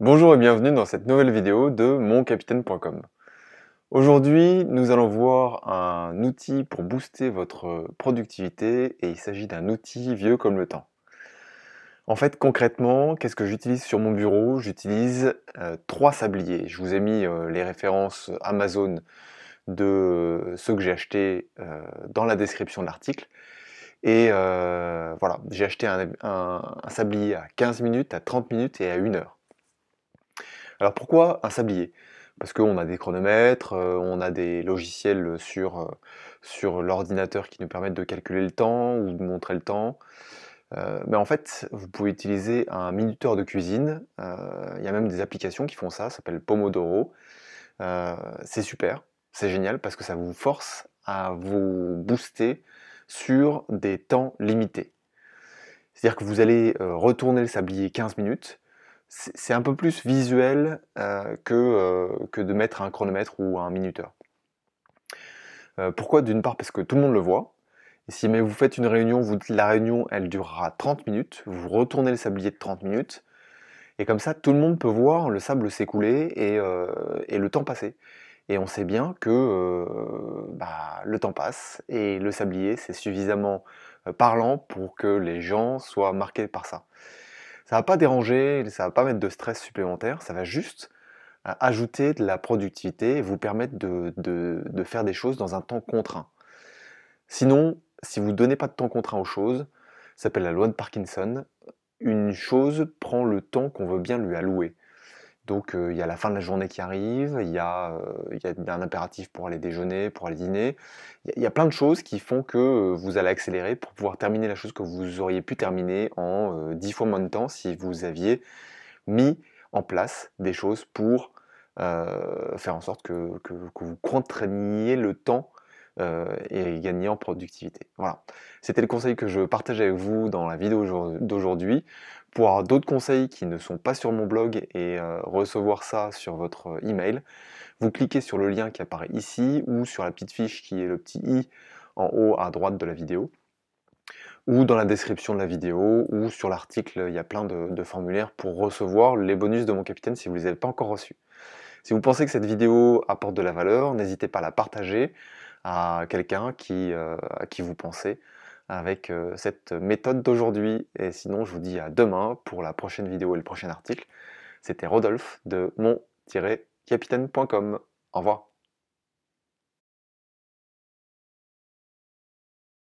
Bonjour et bienvenue dans cette nouvelle vidéo de moncapitaine.com. Aujourd'hui, nous allons voir un outil pour booster votre productivité et il s'agit d'un outil vieux comme le temps. En fait, concrètement, qu'est-ce que j'utilise sur mon bureau J'utilise euh, trois sabliers. Je vous ai mis euh, les références Amazon de euh, ceux que j'ai achetés dans la description de l'article. Et voilà, j'ai acheté un, un sablier à 15 minutes, à 30 minutes et à 1 heure. Alors pourquoi un sablier Parce qu'on a des chronomètres, euh, on a des logiciels euh, sur, l'ordinateur qui nous permettent de calculer le temps ou de montrer le temps. Euh, mais en fait, vous pouvez utiliser un minuteur de cuisine. Il y a même des applications qui font ça, ça s'appelle Pomodoro. c'est super, c'est génial parce que ça vous force à vous booster sur des temps limités. C'est-à-dire que vous allez retourner le sablier 15 minutes, c'est un peu plus visuel euh, euh, que, de mettre un chronomètre ou un minuteur. Euh, pourquoi D'une part parce que tout le monde le voit. si mais vous faites une réunion, vous, la réunion elle durera 30 minutes, vous retournez le sablier de 30 minutes, et comme ça tout le monde peut voir le sable s'écouler et, le temps passer. Et on sait bien que bah, le temps passe et le sablier c'est suffisamment parlant pour que les gens soient marqués par ça. Ça va pas déranger, ça va pas mettre de stress supplémentaire, ça va juste euh, ajouter de la productivité et vous permettre de, de faire des choses dans un temps contraint. Sinon, si vous ne donnez pas de temps contraint aux choses, ça s'appelle la loi de Parkinson, une chose prend le temps qu'on veut bien lui allouer. Donc euh, il y a la fin de la journée qui arrive, euh, il y, a un impératif pour aller déjeuner, pour aller dîner. Il y, a plein de choses qui font que euh, vous allez accélérer pour pouvoir terminer la chose que vous auriez pu terminer en dix fois moins de temps si vous aviez mis en place des choses pour faire en sorte que, que, vous contraigniez le temps euh, et gagner en productivité. Voilà, c'était le conseil que je partage avec vous dans la vidéo d'aujourd'hui. Pour avoir d'autres conseils qui ne sont pas sur mon blog et euh, recevoir ça sur votre euh, email, vous cliquez sur le lien qui apparaît ici ou sur la petite fiche qui est le petit i en haut à droite de la vidéo ou dans la description de la vidéo, ou sur l'article, il y a plein de, de, formulaires pour recevoir les bonus de mon capitaine si vous ne les avez pas encore reçus. Si vous pensez que cette vidéo apporte de la valeur, n'hésitez pas à la partager, à quelqu'un qui, euh, à qui vous pensez avec euh, cette méthode d'aujourd'hui. Et sinon, je vous dis à demain pour la prochaine vidéo et le prochain article. C'était Rodolphe de mon-capitaine.com. Au revoir.